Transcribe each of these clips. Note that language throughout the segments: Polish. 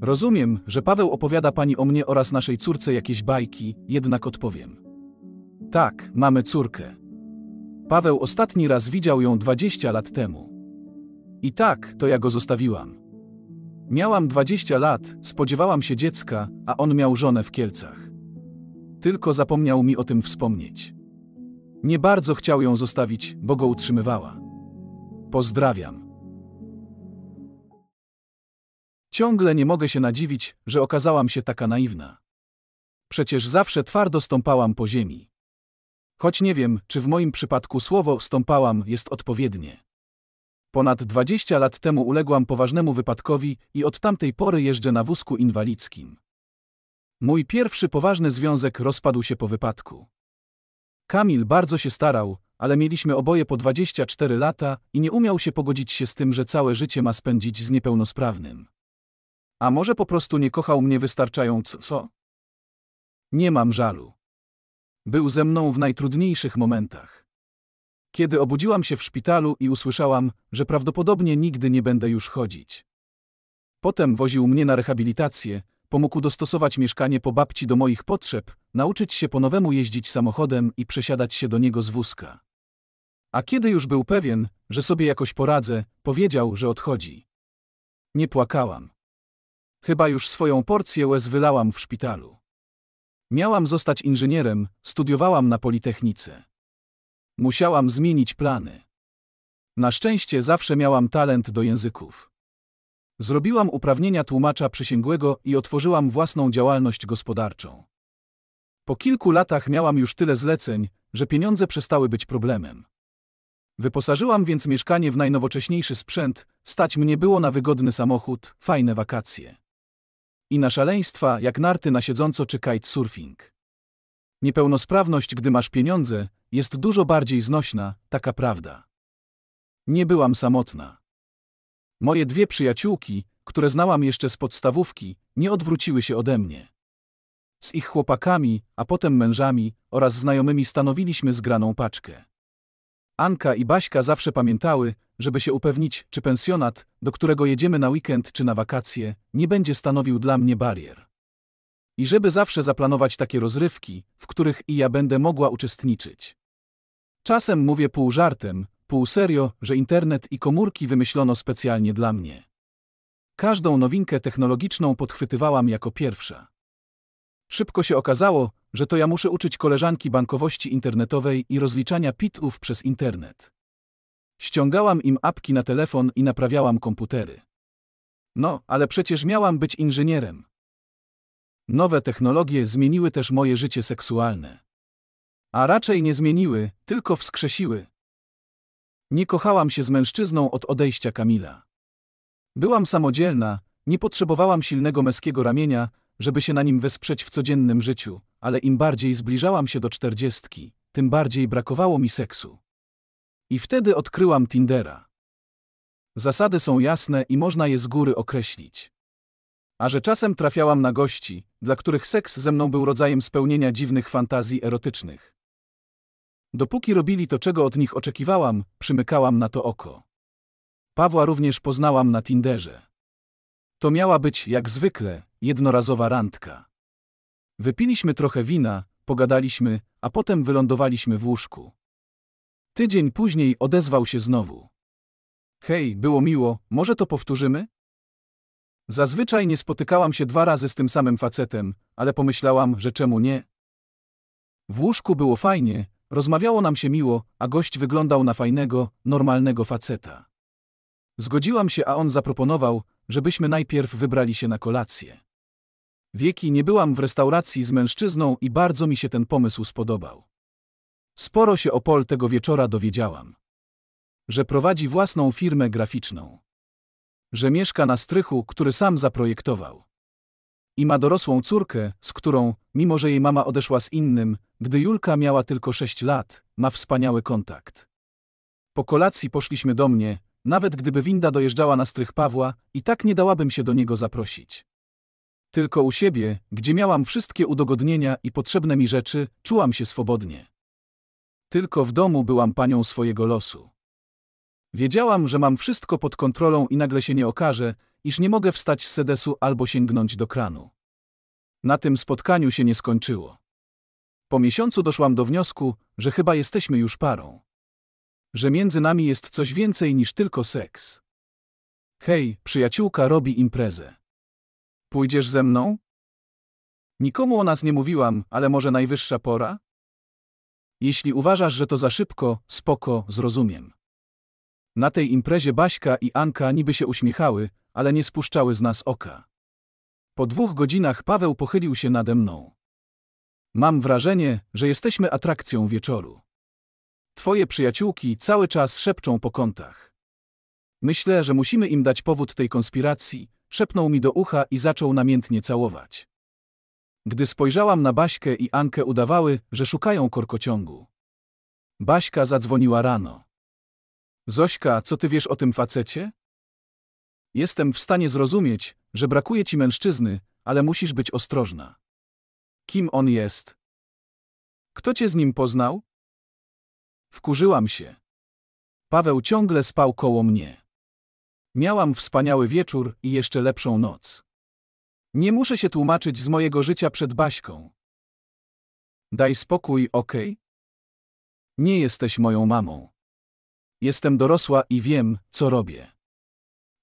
Rozumiem, że Paweł opowiada pani o mnie oraz naszej córce jakieś bajki, jednak odpowiem. Tak, mamy córkę. Paweł ostatni raz widział ją 20 lat temu. I tak, to ja go zostawiłam. Miałam 20 lat, spodziewałam się dziecka, a on miał żonę w Kielcach. Tylko zapomniał mi o tym wspomnieć. Nie bardzo chciał ją zostawić, bo go utrzymywała. Pozdrawiam. Ciągle nie mogę się nadziwić, że okazałam się taka naiwna. Przecież zawsze twardo stąpałam po ziemi. Choć nie wiem, czy w moim przypadku słowo stąpałam jest odpowiednie. Ponad 20 lat temu uległam poważnemu wypadkowi i od tamtej pory jeżdżę na wózku inwalidzkim. Mój pierwszy poważny związek rozpadł się po wypadku. Kamil bardzo się starał, ale mieliśmy oboje po 24 lata i nie umiał się pogodzić się z tym, że całe życie ma spędzić z niepełnosprawnym. A może po prostu nie kochał mnie wystarczająco, co? Nie mam żalu. Był ze mną w najtrudniejszych momentach. Kiedy obudziłam się w szpitalu i usłyszałam, że prawdopodobnie nigdy nie będę już chodzić. Potem woził mnie na rehabilitację, pomógł dostosować mieszkanie po babci do moich potrzeb, nauczyć się po nowemu jeździć samochodem i przesiadać się do niego z wózka. A kiedy już był pewien, że sobie jakoś poradzę, powiedział, że odchodzi. Nie płakałam. Chyba już swoją porcję łez wylałam w szpitalu. Miałam zostać inżynierem, studiowałam na Politechnice. Musiałam zmienić plany. Na szczęście zawsze miałam talent do języków. Zrobiłam uprawnienia tłumacza przysięgłego i otworzyłam własną działalność gospodarczą. Po kilku latach miałam już tyle zleceń, że pieniądze przestały być problemem. Wyposażyłam więc mieszkanie w najnowocześniejszy sprzęt, stać mnie było na wygodny samochód, fajne wakacje i na szaleństwa jak narty na siedząco czy kitesurfing. Niepełnosprawność, gdy masz pieniądze, jest dużo bardziej znośna, taka prawda. Nie byłam samotna. Moje dwie przyjaciółki, które znałam jeszcze z podstawówki, nie odwróciły się ode mnie. Z ich chłopakami, a potem mężami oraz znajomymi stanowiliśmy zgraną paczkę. Anka i Baśka zawsze pamiętały, żeby się upewnić, czy pensjonat, do którego jedziemy na weekend czy na wakacje, nie będzie stanowił dla mnie barier. I żeby zawsze zaplanować takie rozrywki, w których i ja będę mogła uczestniczyć. Czasem mówię pół żartem, pół serio, że internet i komórki wymyślono specjalnie dla mnie. Każdą nowinkę technologiczną podchwytywałam jako pierwsza. Szybko się okazało, że to ja muszę uczyć koleżanki bankowości internetowej i rozliczania pitów przez internet. Ściągałam im apki na telefon i naprawiałam komputery. No, ale przecież miałam być inżynierem. Nowe technologie zmieniły też moje życie seksualne. A raczej nie zmieniły, tylko wskrzesiły. Nie kochałam się z mężczyzną od odejścia Kamila. Byłam samodzielna, nie potrzebowałam silnego męskiego ramienia, żeby się na nim wesprzeć w codziennym życiu, ale im bardziej zbliżałam się do czterdziestki, tym bardziej brakowało mi seksu. I wtedy odkryłam Tindera. Zasady są jasne i można je z góry określić. A że czasem trafiałam na gości, dla których seks ze mną był rodzajem spełnienia dziwnych fantazji erotycznych. Dopóki robili to, czego od nich oczekiwałam, przymykałam na to oko. Pawła również poznałam na Tinderze. To miała być, jak zwykle, jednorazowa randka. Wypiliśmy trochę wina, pogadaliśmy, a potem wylądowaliśmy w łóżku. Tydzień później odezwał się znowu. Hej, było miło, może to powtórzymy? Zazwyczaj nie spotykałam się dwa razy z tym samym facetem, ale pomyślałam, że czemu nie? W łóżku było fajnie, rozmawiało nam się miło, a gość wyglądał na fajnego, normalnego faceta. Zgodziłam się, a on zaproponował, żebyśmy najpierw wybrali się na kolację. Wieki nie byłam w restauracji z mężczyzną i bardzo mi się ten pomysł spodobał. Sporo się o Pol tego wieczora dowiedziałam. Że prowadzi własną firmę graficzną. Że mieszka na strychu, który sam zaprojektował. I ma dorosłą córkę, z którą, mimo że jej mama odeszła z innym, gdy Julka miała tylko sześć lat, ma wspaniały kontakt. Po kolacji poszliśmy do mnie, nawet gdyby winda dojeżdżała na strych Pawła, i tak nie dałabym się do niego zaprosić. Tylko u siebie, gdzie miałam wszystkie udogodnienia i potrzebne mi rzeczy, czułam się swobodnie. Tylko w domu byłam panią swojego losu. Wiedziałam, że mam wszystko pod kontrolą i nagle się nie okaże, iż nie mogę wstać z sedesu albo sięgnąć do kranu. Na tym spotkaniu się nie skończyło. Po miesiącu doszłam do wniosku, że chyba jesteśmy już parą. Że między nami jest coś więcej niż tylko seks. Hej, przyjaciółka robi imprezę. Pójdziesz ze mną? Nikomu o nas nie mówiłam, ale może najwyższa pora? Jeśli uważasz, że to za szybko, spoko, zrozumiem. Na tej imprezie Baśka i Anka niby się uśmiechały, ale nie spuszczały z nas oka. Po dwóch godzinach Paweł pochylił się nade mną. Mam wrażenie, że jesteśmy atrakcją wieczoru. Twoje przyjaciółki cały czas szepczą po kątach. Myślę, że musimy im dać powód tej konspiracji, Szepnął mi do ucha i zaczął namiętnie całować. Gdy spojrzałam na Baśkę i Ankę udawały, że szukają korkociągu. Baśka zadzwoniła rano. Zośka, co ty wiesz o tym facecie? Jestem w stanie zrozumieć, że brakuje ci mężczyzny, ale musisz być ostrożna. Kim on jest? Kto cię z nim poznał? Wkurzyłam się. Paweł ciągle spał koło mnie. Miałam wspaniały wieczór i jeszcze lepszą noc. Nie muszę się tłumaczyć z mojego życia przed Baśką. Daj spokój, ok? Nie jesteś moją mamą. Jestem dorosła i wiem, co robię.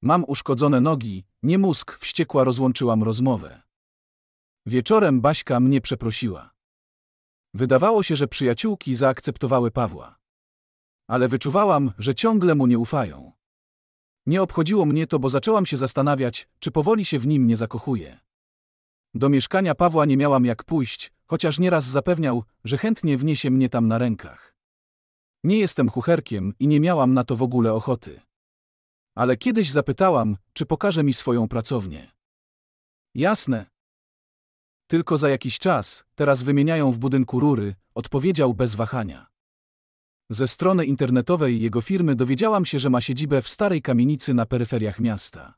Mam uszkodzone nogi, nie mózg, wściekła rozłączyłam rozmowę. Wieczorem Baśka mnie przeprosiła. Wydawało się, że przyjaciółki zaakceptowały Pawła. Ale wyczuwałam, że ciągle mu nie ufają. Nie obchodziło mnie to, bo zaczęłam się zastanawiać, czy powoli się w nim nie zakochuję. Do mieszkania Pawła nie miałam jak pójść, chociaż nieraz zapewniał, że chętnie wniesie mnie tam na rękach. Nie jestem chucherkiem i nie miałam na to w ogóle ochoty. Ale kiedyś zapytałam, czy pokaże mi swoją pracownię. Jasne. Tylko za jakiś czas, teraz wymieniają w budynku rury, odpowiedział bez wahania. Ze strony internetowej jego firmy dowiedziałam się, że ma siedzibę w starej kamienicy na peryferiach miasta.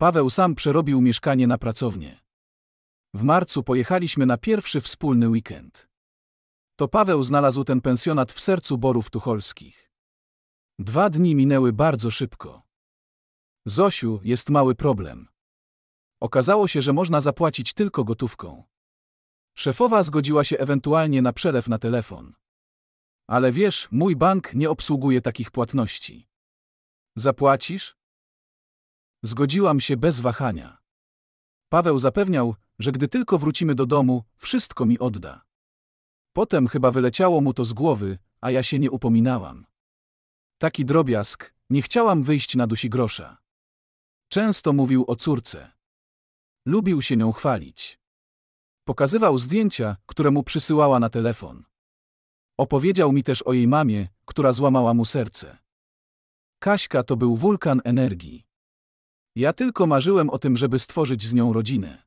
Paweł sam przerobił mieszkanie na pracownię. W marcu pojechaliśmy na pierwszy wspólny weekend. To Paweł znalazł ten pensjonat w sercu Borów Tucholskich. Dwa dni minęły bardzo szybko. Zosiu, jest mały problem. Okazało się, że można zapłacić tylko gotówką. Szefowa zgodziła się ewentualnie na przelew na telefon. Ale wiesz, mój bank nie obsługuje takich płatności. Zapłacisz? Zgodziłam się bez wahania. Paweł zapewniał, że gdy tylko wrócimy do domu, wszystko mi odda. Potem chyba wyleciało mu to z głowy, a ja się nie upominałam. Taki drobiazg, nie chciałam wyjść na dusi grosza. Często mówił o córce. Lubił się nią chwalić. Pokazywał zdjęcia, które mu przysyłała na telefon. Opowiedział mi też o jej mamie, która złamała mu serce. Kaśka to był wulkan energii. Ja tylko marzyłem o tym, żeby stworzyć z nią rodzinę.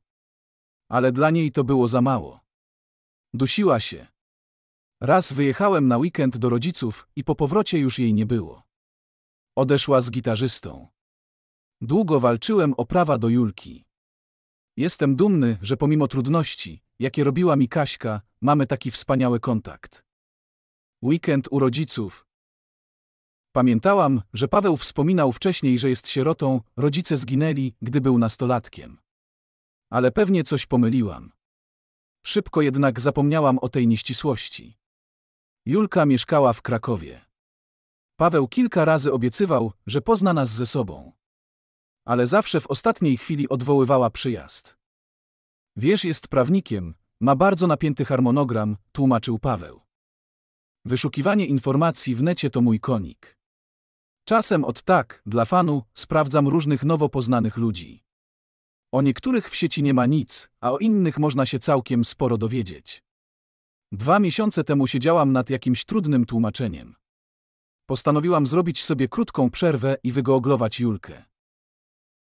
Ale dla niej to było za mało. Dusiła się. Raz wyjechałem na weekend do rodziców i po powrocie już jej nie było. Odeszła z gitarzystą. Długo walczyłem o prawa do Julki. Jestem dumny, że pomimo trudności, jakie robiła mi Kaśka, mamy taki wspaniały kontakt. Weekend u rodziców. Pamiętałam, że Paweł wspominał wcześniej, że jest sierotą, rodzice zginęli, gdy był nastolatkiem. Ale pewnie coś pomyliłam. Szybko jednak zapomniałam o tej nieścisłości. Julka mieszkała w Krakowie. Paweł kilka razy obiecywał, że pozna nas ze sobą. Ale zawsze w ostatniej chwili odwoływała przyjazd. Wiesz, jest prawnikiem, ma bardzo napięty harmonogram, tłumaczył Paweł. Wyszukiwanie informacji w necie to mój konik. Czasem od tak, dla fanu, sprawdzam różnych nowo poznanych ludzi. O niektórych w sieci nie ma nic, a o innych można się całkiem sporo dowiedzieć. Dwa miesiące temu siedziałam nad jakimś trudnym tłumaczeniem. Postanowiłam zrobić sobie krótką przerwę i wygooglować Julkę.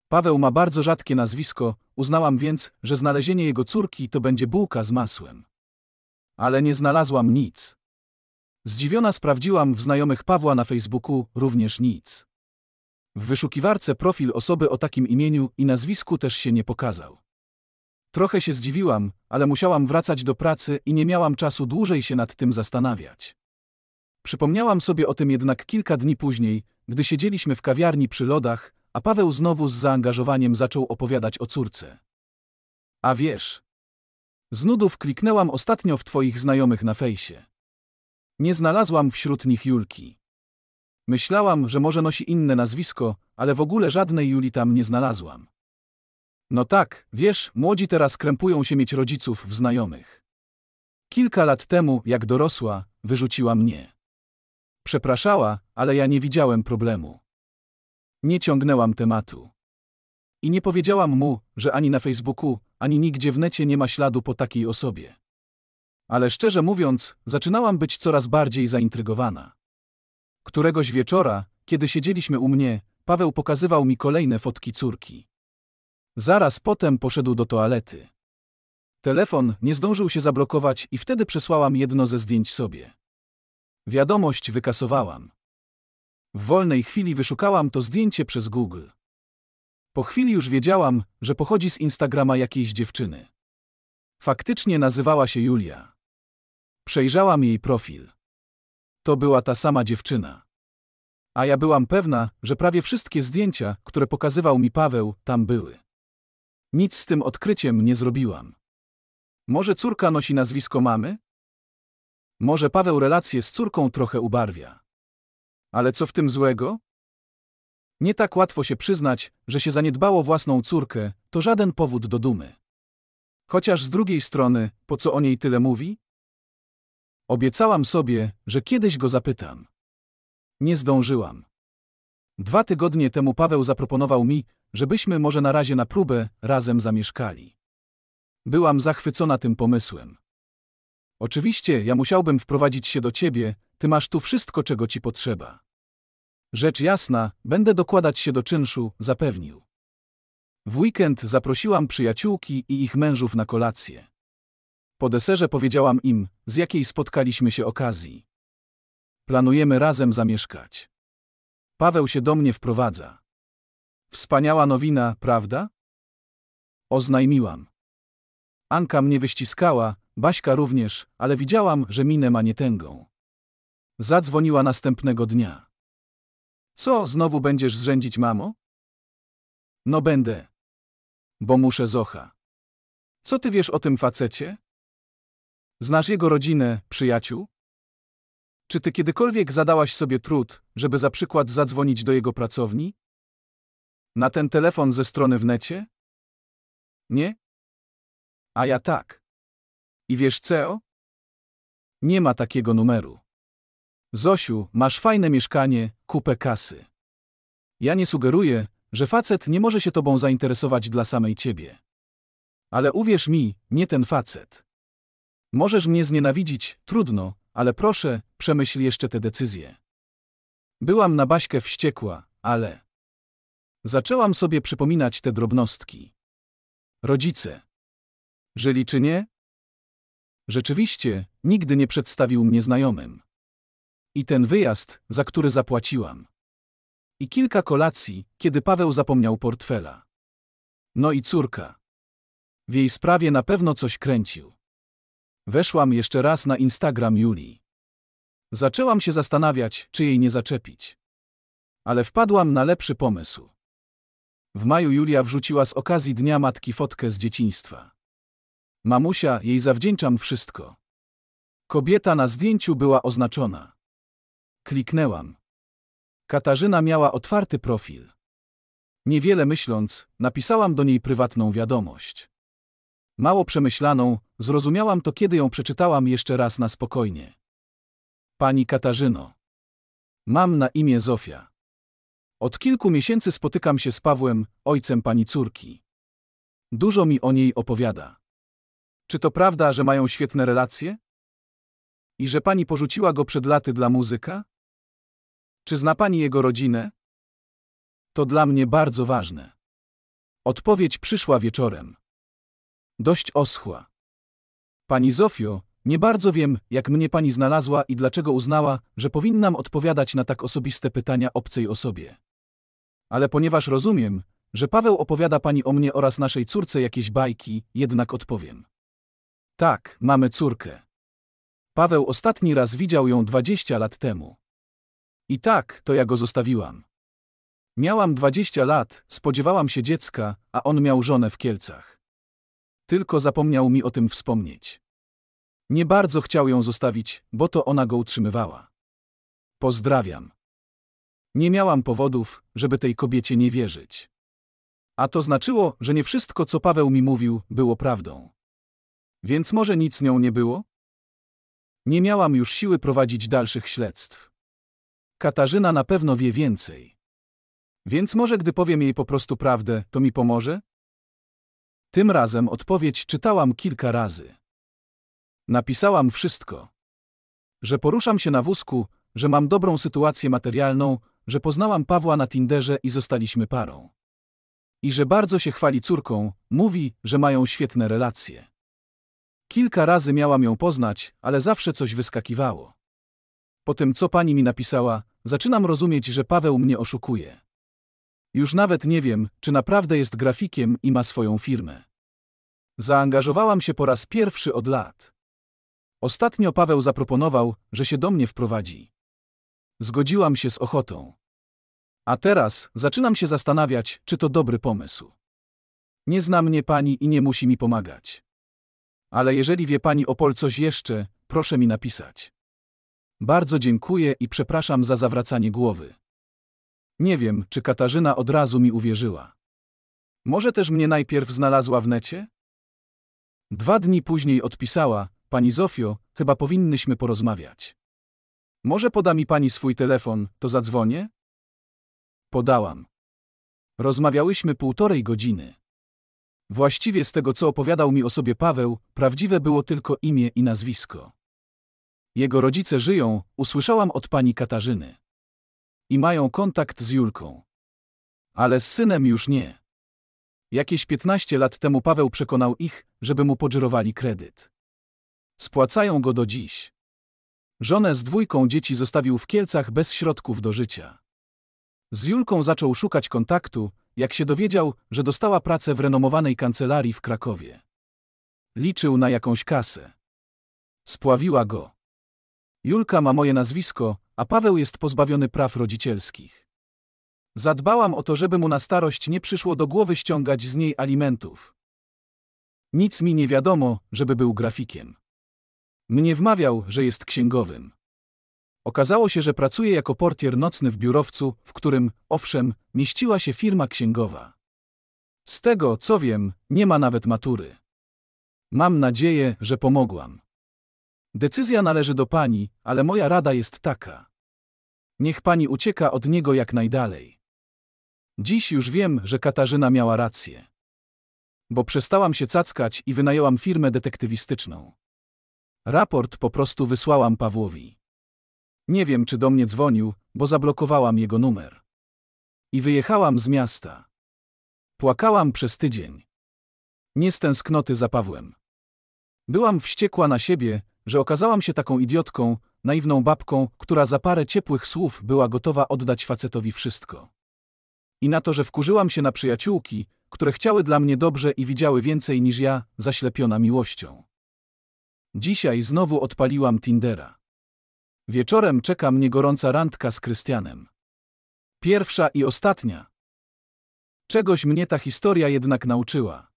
Paweł ma bardzo rzadkie nazwisko, uznałam więc, że znalezienie jego córki to będzie bułka z masłem. Ale nie znalazłam nic. Zdziwiona sprawdziłam w znajomych Pawła na Facebooku również nic. W wyszukiwarce profil osoby o takim imieniu i nazwisku też się nie pokazał. Trochę się zdziwiłam, ale musiałam wracać do pracy i nie miałam czasu dłużej się nad tym zastanawiać. Przypomniałam sobie o tym jednak kilka dni później, gdy siedzieliśmy w kawiarni przy lodach, a Paweł znowu z zaangażowaniem zaczął opowiadać o córce. A wiesz, z nudów kliknęłam ostatnio w twoich znajomych na fejsie. Nie znalazłam wśród nich Julki. Myślałam, że może nosi inne nazwisko, ale w ogóle żadnej Juli tam nie znalazłam. No tak, wiesz, młodzi teraz krępują się mieć rodziców w znajomych. Kilka lat temu, jak dorosła, wyrzuciła mnie. Przepraszała, ale ja nie widziałem problemu. Nie ciągnęłam tematu. I nie powiedziałam mu, że ani na Facebooku, ani nigdzie w necie nie ma śladu po takiej osobie ale szczerze mówiąc, zaczynałam być coraz bardziej zaintrygowana. Któregoś wieczora, kiedy siedzieliśmy u mnie, Paweł pokazywał mi kolejne fotki córki. Zaraz potem poszedł do toalety. Telefon nie zdążył się zablokować i wtedy przesłałam jedno ze zdjęć sobie. Wiadomość wykasowałam. W wolnej chwili wyszukałam to zdjęcie przez Google. Po chwili już wiedziałam, że pochodzi z Instagrama jakiejś dziewczyny. Faktycznie nazywała się Julia. Przejrzałam jej profil. To była ta sama dziewczyna. A ja byłam pewna, że prawie wszystkie zdjęcia, które pokazywał mi Paweł, tam były. Nic z tym odkryciem nie zrobiłam. Może córka nosi nazwisko mamy? Może Paweł relacje z córką trochę ubarwia. Ale co w tym złego? Nie tak łatwo się przyznać, że się zaniedbało własną córkę, to żaden powód do dumy. Chociaż z drugiej strony, po co o niej tyle mówi? Obiecałam sobie, że kiedyś go zapytam. Nie zdążyłam. Dwa tygodnie temu Paweł zaproponował mi, żebyśmy może na razie na próbę razem zamieszkali. Byłam zachwycona tym pomysłem. Oczywiście ja musiałbym wprowadzić się do ciebie, ty masz tu wszystko, czego ci potrzeba. Rzecz jasna, będę dokładać się do czynszu, zapewnił. W weekend zaprosiłam przyjaciółki i ich mężów na kolację. Po deserze powiedziałam im, z jakiej spotkaliśmy się okazji. Planujemy razem zamieszkać. Paweł się do mnie wprowadza. Wspaniała nowina, prawda? Oznajmiłam. Anka mnie wyściskała, Baśka również, ale widziałam, że minę ma nietęgą. Zadzwoniła następnego dnia. Co, znowu będziesz zrzędzić, mamo? No będę. Bo muszę zocha. Co ty wiesz o tym facecie? Znasz jego rodzinę, przyjaciół? Czy ty kiedykolwiek zadałaś sobie trud, żeby za przykład zadzwonić do jego pracowni? Na ten telefon ze strony w necie? Nie? A ja tak. I wiesz co? Nie ma takiego numeru. Zosiu, masz fajne mieszkanie, kupę kasy. Ja nie sugeruję, że facet nie może się tobą zainteresować dla samej ciebie. Ale uwierz mi, nie ten facet. Możesz mnie znienawidzić, trudno, ale proszę, przemyśl jeszcze tę decyzję. Byłam na Baśkę wściekła, ale... Zaczęłam sobie przypominać te drobnostki. Rodzice. Żyli czy nie? Rzeczywiście, nigdy nie przedstawił mnie znajomym. I ten wyjazd, za który zapłaciłam. I kilka kolacji, kiedy Paweł zapomniał portfela. No i córka. W jej sprawie na pewno coś kręcił. Weszłam jeszcze raz na Instagram Julii. Zaczęłam się zastanawiać, czy jej nie zaczepić. Ale wpadłam na lepszy pomysł. W maju Julia wrzuciła z okazji Dnia Matki fotkę z dzieciństwa. Mamusia, jej zawdzięczam wszystko. Kobieta na zdjęciu była oznaczona. Kliknęłam. Katarzyna miała otwarty profil. Niewiele myśląc, napisałam do niej prywatną wiadomość. Mało przemyślaną, zrozumiałam to, kiedy ją przeczytałam jeszcze raz na spokojnie. Pani Katarzyno. Mam na imię Zofia. Od kilku miesięcy spotykam się z Pawłem, ojcem pani córki. Dużo mi o niej opowiada. Czy to prawda, że mają świetne relacje? I że pani porzuciła go przed laty dla muzyka? Czy zna pani jego rodzinę? To dla mnie bardzo ważne. Odpowiedź przyszła wieczorem dość oschła. Pani Zofio, nie bardzo wiem, jak mnie pani znalazła i dlaczego uznała, że powinnam odpowiadać na tak osobiste pytania obcej osobie. Ale ponieważ rozumiem, że Paweł opowiada pani o mnie oraz naszej córce jakieś bajki, jednak odpowiem. Tak, mamy córkę. Paweł ostatni raz widział ją 20 lat temu. I tak, to ja go zostawiłam. Miałam 20 lat, spodziewałam się dziecka, a on miał żonę w Kielcach. Tylko zapomniał mi o tym wspomnieć. Nie bardzo chciał ją zostawić, bo to ona go utrzymywała. Pozdrawiam. Nie miałam powodów, żeby tej kobiecie nie wierzyć. A to znaczyło, że nie wszystko, co Paweł mi mówił, było prawdą. Więc może nic nią nie było? Nie miałam już siły prowadzić dalszych śledztw. Katarzyna na pewno wie więcej. Więc może gdy powiem jej po prostu prawdę, to mi pomoże? Tym razem odpowiedź czytałam kilka razy. Napisałam wszystko. Że poruszam się na wózku, że mam dobrą sytuację materialną, że poznałam Pawła na Tinderze i zostaliśmy parą. I że bardzo się chwali córką, mówi, że mają świetne relacje. Kilka razy miałam ją poznać, ale zawsze coś wyskakiwało. Po tym, co pani mi napisała, zaczynam rozumieć, że Paweł mnie oszukuje. Już nawet nie wiem, czy naprawdę jest grafikiem i ma swoją firmę. Zaangażowałam się po raz pierwszy od lat. Ostatnio Paweł zaproponował, że się do mnie wprowadzi. Zgodziłam się z ochotą. A teraz zaczynam się zastanawiać, czy to dobry pomysł. Nie zna mnie pani i nie musi mi pomagać. Ale jeżeli wie pani o Pol coś jeszcze, proszę mi napisać. Bardzo dziękuję i przepraszam za zawracanie głowy. Nie wiem, czy Katarzyna od razu mi uwierzyła. Może też mnie najpierw znalazła w necie? Dwa dni później odpisała, pani Zofio, chyba powinnyśmy porozmawiać. Może poda mi pani swój telefon, to zadzwonię? Podałam. Rozmawiałyśmy półtorej godziny. Właściwie z tego, co opowiadał mi o sobie Paweł, prawdziwe było tylko imię i nazwisko. Jego rodzice żyją, usłyszałam od pani Katarzyny i mają kontakt z Julką. Ale z synem już nie. Jakieś 15 lat temu Paweł przekonał ich, żeby mu podżyrowali kredyt. Spłacają go do dziś. Żonę z dwójką dzieci zostawił w Kielcach bez środków do życia. Z Julką zaczął szukać kontaktu, jak się dowiedział, że dostała pracę w renomowanej kancelarii w Krakowie. Liczył na jakąś kasę. Spławiła go. Julka ma moje nazwisko, a Paweł jest pozbawiony praw rodzicielskich. Zadbałam o to, żeby mu na starość nie przyszło do głowy ściągać z niej alimentów. Nic mi nie wiadomo, żeby był grafikiem. Mnie wmawiał, że jest księgowym. Okazało się, że pracuje jako portier nocny w biurowcu, w którym, owszem, mieściła się firma księgowa. Z tego, co wiem, nie ma nawet matury. Mam nadzieję, że pomogłam. Decyzja należy do pani, ale moja rada jest taka. Niech pani ucieka od niego jak najdalej. Dziś już wiem, że Katarzyna miała rację. Bo przestałam się cackać i wynajęłam firmę detektywistyczną. Raport po prostu wysłałam Pawłowi. Nie wiem, czy do mnie dzwonił, bo zablokowałam jego numer. I wyjechałam z miasta. Płakałam przez tydzień. Nie z tęsknoty za Pawłem. Byłam wściekła na siebie, że okazałam się taką idiotką, naiwną babką, która za parę ciepłych słów była gotowa oddać facetowi wszystko. I na to, że wkurzyłam się na przyjaciółki, które chciały dla mnie dobrze i widziały więcej niż ja, zaślepiona miłością. Dzisiaj znowu odpaliłam Tindera. Wieczorem czeka mnie gorąca randka z Krystianem. Pierwsza i ostatnia. Czegoś mnie ta historia jednak nauczyła.